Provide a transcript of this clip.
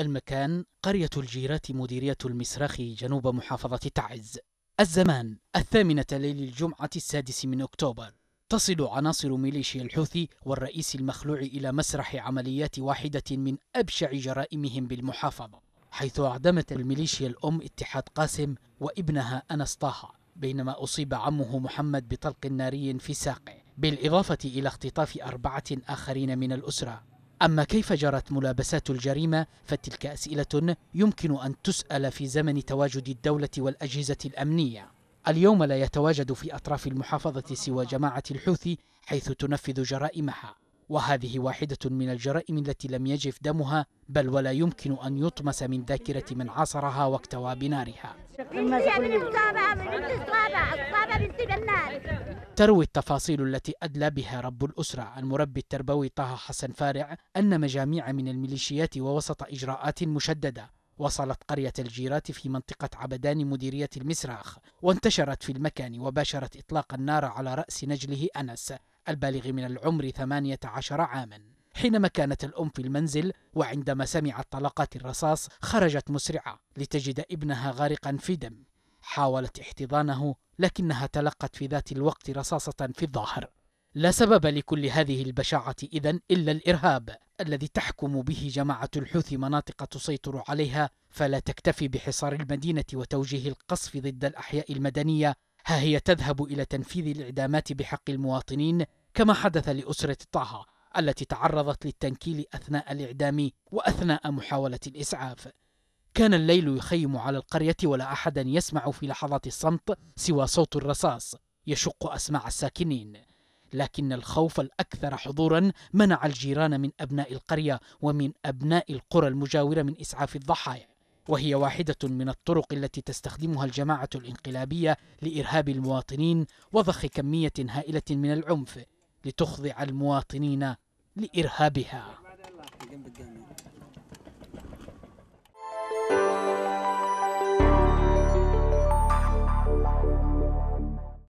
المكان قرية الجيرة مديرية المسرخ جنوب محافظة تعز الزمان الثامنة ليل الجمعة السادس من أكتوبر تصل عناصر ميليشيا الحوثي والرئيس المخلوع إلى مسرح عمليات واحدة من أبشع جرائمهم بالمحافظة حيث أعدمت الميليشيا الأم اتحاد قاسم وابنها أنس طه بينما أصيب عمه محمد بطلق ناري في ساقه بالإضافة إلى اختطاف أربعة آخرين من الأسرة أما كيف جرت ملابسات الجريمة فتلك أسئلة يمكن أن تسأل في زمن تواجد الدولة والأجهزة الأمنية اليوم لا يتواجد في أطراف المحافظة سوى جماعة الحوثي حيث تنفذ جرائمها وهذه واحدة من الجرائم التي لم يجف دمها بل ولا يمكن أن يطمس من ذاكرة من عاصرها واكتوى بنارها تروي التفاصيل التي أدلى بها رب الأسرة المربي التربوي طه حسن فارع أن مجاميع من الميليشيات ووسط إجراءات مشددة وصلت قرية الجيرات في منطقة عبدان مديرية المسراخ وانتشرت في المكان وباشرت إطلاق النار على رأس نجله أنس البالغ من العمر 18 عاما حينما كانت الأم في المنزل وعندما سمعت طلقات الرصاص خرجت مسرعة لتجد ابنها غارقا في دم حاولت احتضانه لكنها تلقت في ذات الوقت رصاصة في الظهر لا سبب لكل هذه البشاعة إذا إلا الإرهاب الذي تحكم به جماعة الحوثي مناطق تسيطر عليها فلا تكتفي بحصار المدينة وتوجيه القصف ضد الأحياء المدنية ها هي تذهب إلى تنفيذ الإعدامات بحق المواطنين كما حدث لأسرة طه التي تعرضت للتنكيل أثناء الإعدام وأثناء محاولة الإسعاف كان الليل يخيم على القرية ولا أحد يسمع في لحظات الصمت سوى صوت الرصاص يشق أسماع الساكنين لكن الخوف الأكثر حضورا منع الجيران من أبناء القرية ومن أبناء القرى المجاورة من إسعاف الضحايا وهي واحدة من الطرق التي تستخدمها الجماعة الانقلابية لإرهاب المواطنين وضخ كمية هائلة من العنف لتخضع المواطنين لإرهابها